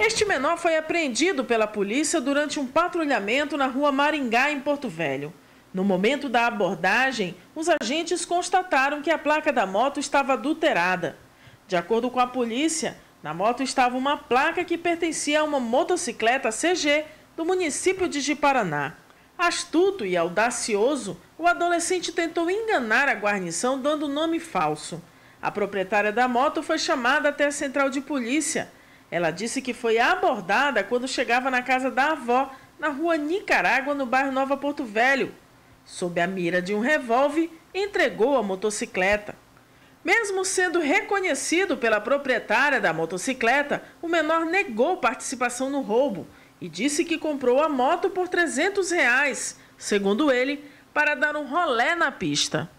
Este menor foi apreendido pela polícia durante um patrulhamento na rua Maringá, em Porto Velho. No momento da abordagem, os agentes constataram que a placa da moto estava adulterada. De acordo com a polícia, na moto estava uma placa que pertencia a uma motocicleta CG do município de Jiparaná. Astuto e audacioso, o adolescente tentou enganar a guarnição dando nome falso. A proprietária da moto foi chamada até a central de polícia ela disse que foi abordada quando chegava na casa da avó, na rua Nicarágua, no bairro Nova Porto Velho. Sob a mira de um revólver, entregou a motocicleta. Mesmo sendo reconhecido pela proprietária da motocicleta, o menor negou participação no roubo e disse que comprou a moto por 300 reais, segundo ele, para dar um rolé na pista.